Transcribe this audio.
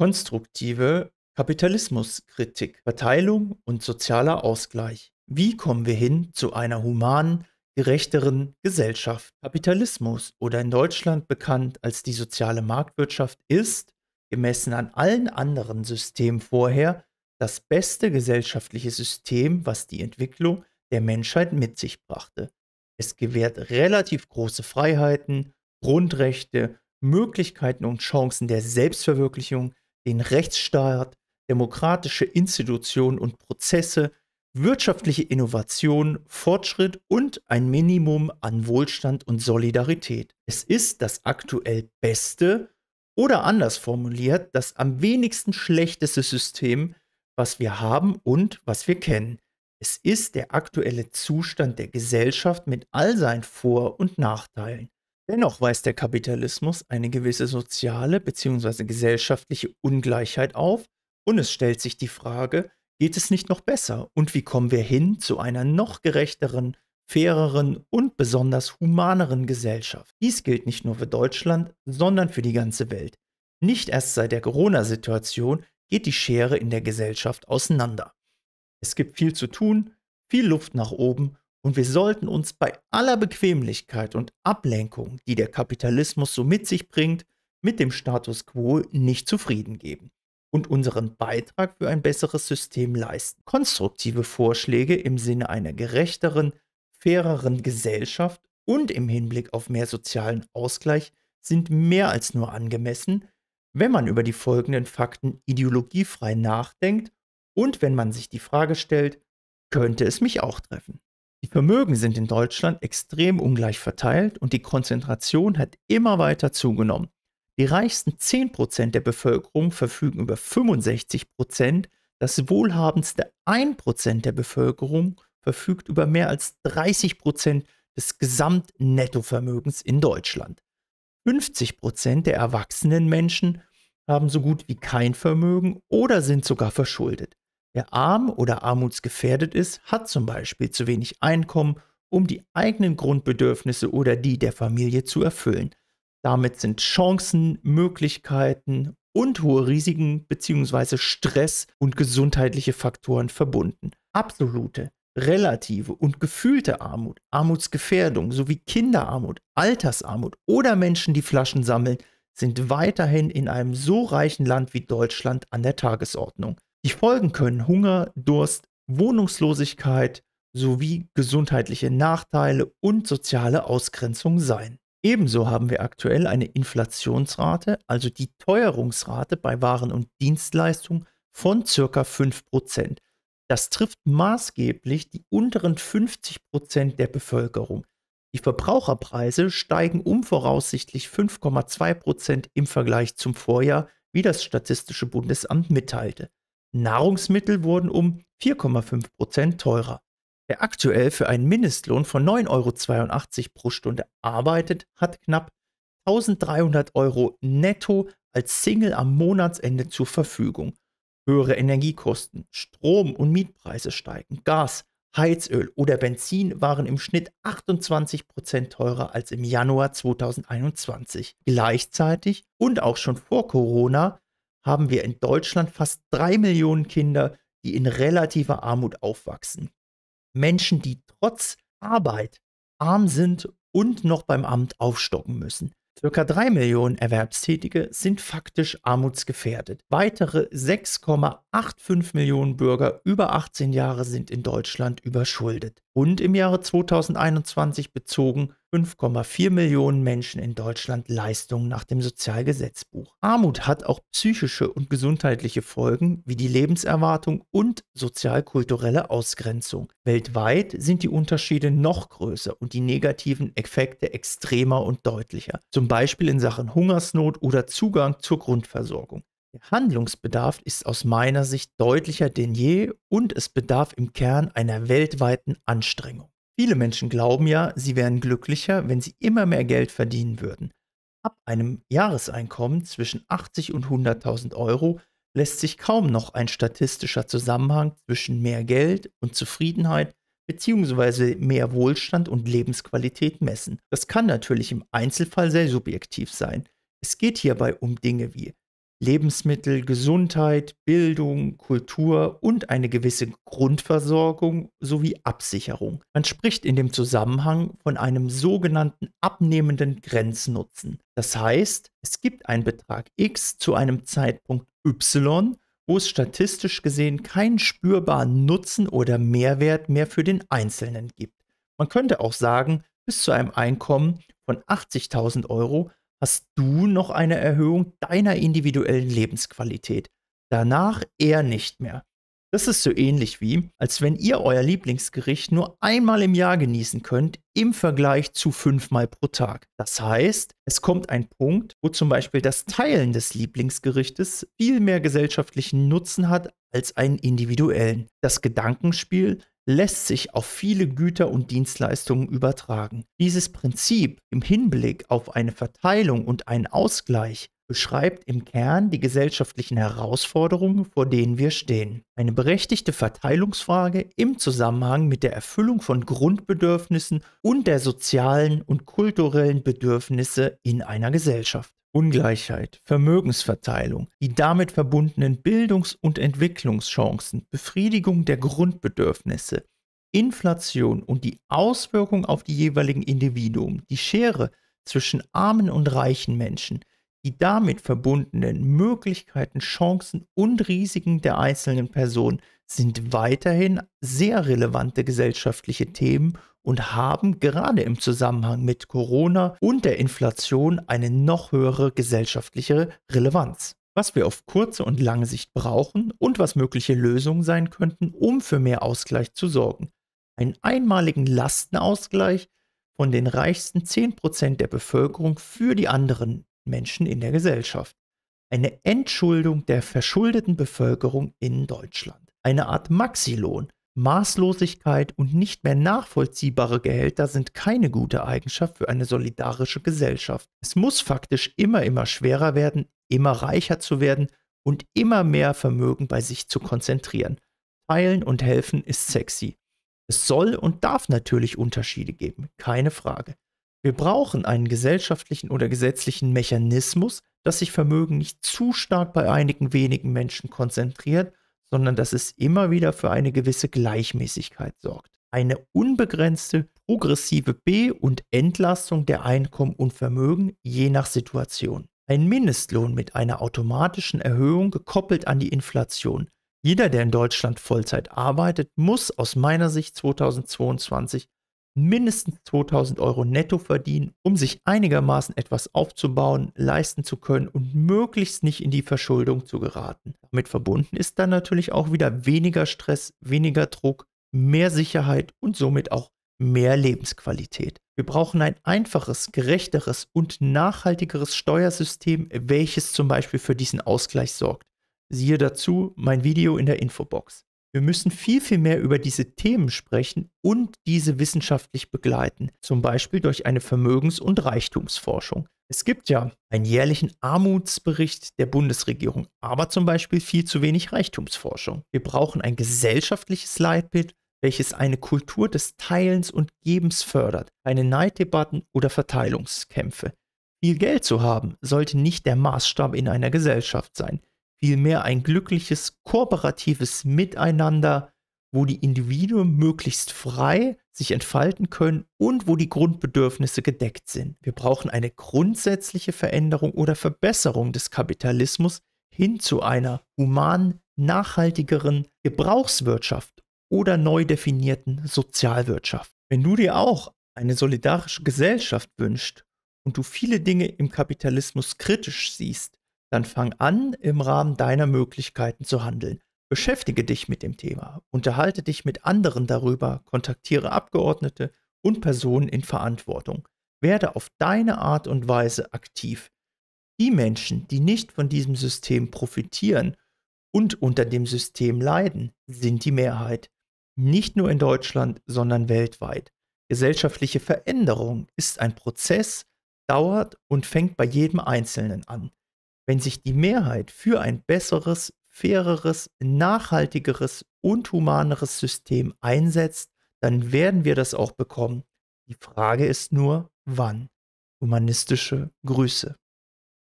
Konstruktive Kapitalismuskritik, Verteilung und sozialer Ausgleich. Wie kommen wir hin zu einer humanen, gerechteren Gesellschaft? Kapitalismus oder in Deutschland bekannt als die soziale Marktwirtschaft ist, gemessen an allen anderen Systemen vorher, das beste gesellschaftliche System, was die Entwicklung der Menschheit mit sich brachte. Es gewährt relativ große Freiheiten, Grundrechte, Möglichkeiten und Chancen der Selbstverwirklichung, den Rechtsstaat, demokratische Institutionen und Prozesse, wirtschaftliche Innovation, Fortschritt und ein Minimum an Wohlstand und Solidarität. Es ist das aktuell beste oder anders formuliert, das am wenigsten schlechteste System, was wir haben und was wir kennen. Es ist der aktuelle Zustand der Gesellschaft mit all seinen Vor- und Nachteilen. Dennoch weist der Kapitalismus eine gewisse soziale bzw. gesellschaftliche Ungleichheit auf und es stellt sich die Frage, geht es nicht noch besser und wie kommen wir hin zu einer noch gerechteren, faireren und besonders humaneren Gesellschaft? Dies gilt nicht nur für Deutschland, sondern für die ganze Welt. Nicht erst seit der Corona-Situation geht die Schere in der Gesellschaft auseinander. Es gibt viel zu tun, viel Luft nach oben und wir sollten uns bei aller Bequemlichkeit und Ablenkung, die der Kapitalismus so mit sich bringt, mit dem Status quo nicht zufrieden geben und unseren Beitrag für ein besseres System leisten. Konstruktive Vorschläge im Sinne einer gerechteren, faireren Gesellschaft und im Hinblick auf mehr sozialen Ausgleich sind mehr als nur angemessen, wenn man über die folgenden Fakten ideologiefrei nachdenkt und wenn man sich die Frage stellt, könnte es mich auch treffen? Die Vermögen sind in Deutschland extrem ungleich verteilt und die Konzentration hat immer weiter zugenommen. Die reichsten 10% der Bevölkerung verfügen über 65%, das wohlhabendste 1% der Bevölkerung verfügt über mehr als 30% des Gesamtnettovermögens in Deutschland. 50% der erwachsenen Menschen haben so gut wie kein Vermögen oder sind sogar verschuldet. Wer arm oder armutsgefährdet ist, hat zum Beispiel zu wenig Einkommen, um die eigenen Grundbedürfnisse oder die der Familie zu erfüllen. Damit sind Chancen, Möglichkeiten und hohe Risiken bzw. Stress und gesundheitliche Faktoren verbunden. Absolute, relative und gefühlte Armut, Armutsgefährdung sowie Kinderarmut, Altersarmut oder Menschen, die Flaschen sammeln, sind weiterhin in einem so reichen Land wie Deutschland an der Tagesordnung. Die Folgen können Hunger, Durst, Wohnungslosigkeit sowie gesundheitliche Nachteile und soziale Ausgrenzung sein. Ebenso haben wir aktuell eine Inflationsrate, also die Teuerungsrate bei Waren und Dienstleistungen von ca. 5%. Das trifft maßgeblich die unteren 50% der Bevölkerung. Die Verbraucherpreise steigen um voraussichtlich 5,2% im Vergleich zum Vorjahr, wie das Statistische Bundesamt mitteilte. Nahrungsmittel wurden um 4,5 Prozent teurer. Wer aktuell für einen Mindestlohn von 9,82 Euro pro Stunde arbeitet, hat knapp 1300 Euro netto als Single am Monatsende zur Verfügung. Höhere Energiekosten, Strom- und Mietpreise steigen, Gas, Heizöl oder Benzin waren im Schnitt 28% Prozent teurer als im Januar 2021. Gleichzeitig und auch schon vor Corona haben wir in Deutschland fast drei Millionen Kinder, die in relativer Armut aufwachsen. Menschen, die trotz Arbeit arm sind und noch beim Amt aufstocken müssen. Circa drei Millionen Erwerbstätige sind faktisch armutsgefährdet. Weitere 6,85 Millionen Bürger über 18 Jahre sind in Deutschland überschuldet und im Jahre 2021 bezogen 5,4 Millionen Menschen in Deutschland Leistungen nach dem Sozialgesetzbuch. Armut hat auch psychische und gesundheitliche Folgen wie die Lebenserwartung und sozialkulturelle Ausgrenzung. Weltweit sind die Unterschiede noch größer und die negativen Effekte extremer und deutlicher, zum Beispiel in Sachen Hungersnot oder Zugang zur Grundversorgung. Handlungsbedarf ist aus meiner Sicht deutlicher denn je und es bedarf im Kern einer weltweiten Anstrengung. Viele Menschen glauben ja, sie wären glücklicher, wenn sie immer mehr Geld verdienen würden. Ab einem Jahreseinkommen zwischen 80 und 100.000 Euro lässt sich kaum noch ein statistischer Zusammenhang zwischen mehr Geld und Zufriedenheit bzw. mehr Wohlstand und Lebensqualität messen. Das kann natürlich im Einzelfall sehr subjektiv sein. Es geht hierbei um Dinge wie Lebensmittel, Gesundheit, Bildung, Kultur und eine gewisse Grundversorgung sowie Absicherung. Man spricht in dem Zusammenhang von einem sogenannten abnehmenden Grenznutzen. Das heißt, es gibt einen Betrag X zu einem Zeitpunkt Y, wo es statistisch gesehen keinen spürbaren Nutzen oder Mehrwert mehr für den Einzelnen gibt. Man könnte auch sagen, bis zu einem Einkommen von 80.000 Euro hast du noch eine Erhöhung deiner individuellen Lebensqualität. Danach eher nicht mehr. Das ist so ähnlich wie, als wenn ihr euer Lieblingsgericht nur einmal im Jahr genießen könnt im Vergleich zu fünfmal pro Tag. Das heißt, es kommt ein Punkt, wo zum Beispiel das Teilen des Lieblingsgerichtes viel mehr gesellschaftlichen Nutzen hat als einen individuellen. Das Gedankenspiel lässt sich auf viele Güter und Dienstleistungen übertragen. Dieses Prinzip im Hinblick auf eine Verteilung und einen Ausgleich beschreibt im Kern die gesellschaftlichen Herausforderungen, vor denen wir stehen. Eine berechtigte Verteilungsfrage im Zusammenhang mit der Erfüllung von Grundbedürfnissen und der sozialen und kulturellen Bedürfnisse in einer Gesellschaft. Ungleichheit, Vermögensverteilung, die damit verbundenen Bildungs- und Entwicklungschancen, Befriedigung der Grundbedürfnisse, Inflation und die Auswirkung auf die jeweiligen Individuen, die Schere zwischen armen und reichen Menschen, die damit verbundenen Möglichkeiten, Chancen und Risiken der einzelnen Person sind weiterhin sehr relevante gesellschaftliche Themen und haben gerade im Zusammenhang mit Corona und der Inflation eine noch höhere gesellschaftliche Relevanz. Was wir auf kurze und lange Sicht brauchen und was mögliche Lösungen sein könnten, um für mehr Ausgleich zu sorgen. Einen einmaligen Lastenausgleich von den reichsten 10% der Bevölkerung für die anderen Menschen in der Gesellschaft. Eine Entschuldung der verschuldeten Bevölkerung in Deutschland. Eine Art Maxilohn. Maßlosigkeit und nicht mehr nachvollziehbare Gehälter sind keine gute Eigenschaft für eine solidarische Gesellschaft. Es muss faktisch immer, immer schwerer werden, immer reicher zu werden und immer mehr Vermögen bei sich zu konzentrieren. Teilen und helfen ist sexy. Es soll und darf natürlich Unterschiede geben, keine Frage. Wir brauchen einen gesellschaftlichen oder gesetzlichen Mechanismus, dass sich Vermögen nicht zu stark bei einigen wenigen Menschen konzentriert, sondern dass es immer wieder für eine gewisse Gleichmäßigkeit sorgt. Eine unbegrenzte progressive B- und Entlastung der Einkommen und Vermögen je nach Situation. Ein Mindestlohn mit einer automatischen Erhöhung gekoppelt an die Inflation. Jeder, der in Deutschland Vollzeit arbeitet, muss aus meiner Sicht 2022 mindestens 2000 Euro netto verdienen, um sich einigermaßen etwas aufzubauen, leisten zu können und möglichst nicht in die Verschuldung zu geraten. Damit verbunden ist dann natürlich auch wieder weniger Stress, weniger Druck, mehr Sicherheit und somit auch mehr Lebensqualität. Wir brauchen ein einfaches, gerechteres und nachhaltigeres Steuersystem, welches zum Beispiel für diesen Ausgleich sorgt. Siehe dazu mein Video in der Infobox. Wir müssen viel, viel mehr über diese Themen sprechen und diese wissenschaftlich begleiten, zum Beispiel durch eine Vermögens- und Reichtumsforschung. Es gibt ja einen jährlichen Armutsbericht der Bundesregierung, aber zum Beispiel viel zu wenig Reichtumsforschung. Wir brauchen ein gesellschaftliches Leitbild, welches eine Kultur des Teilens und Gebens fördert, keine Neiddebatten oder Verteilungskämpfe. Viel Geld zu haben sollte nicht der Maßstab in einer Gesellschaft sein vielmehr ein glückliches, kooperatives Miteinander, wo die Individuen möglichst frei sich entfalten können und wo die Grundbedürfnisse gedeckt sind. Wir brauchen eine grundsätzliche Veränderung oder Verbesserung des Kapitalismus hin zu einer humanen, nachhaltigeren Gebrauchswirtschaft oder neu definierten Sozialwirtschaft. Wenn du dir auch eine solidarische Gesellschaft wünscht und du viele Dinge im Kapitalismus kritisch siehst, dann fang an, im Rahmen deiner Möglichkeiten zu handeln. Beschäftige dich mit dem Thema, unterhalte dich mit anderen darüber, kontaktiere Abgeordnete und Personen in Verantwortung. Werde auf deine Art und Weise aktiv. Die Menschen, die nicht von diesem System profitieren und unter dem System leiden, sind die Mehrheit. Nicht nur in Deutschland, sondern weltweit. Gesellschaftliche Veränderung ist ein Prozess, dauert und fängt bei jedem Einzelnen an wenn sich die Mehrheit für ein besseres, faireres, nachhaltigeres und humaneres System einsetzt, dann werden wir das auch bekommen. Die Frage ist nur, wann. Humanistische Grüße.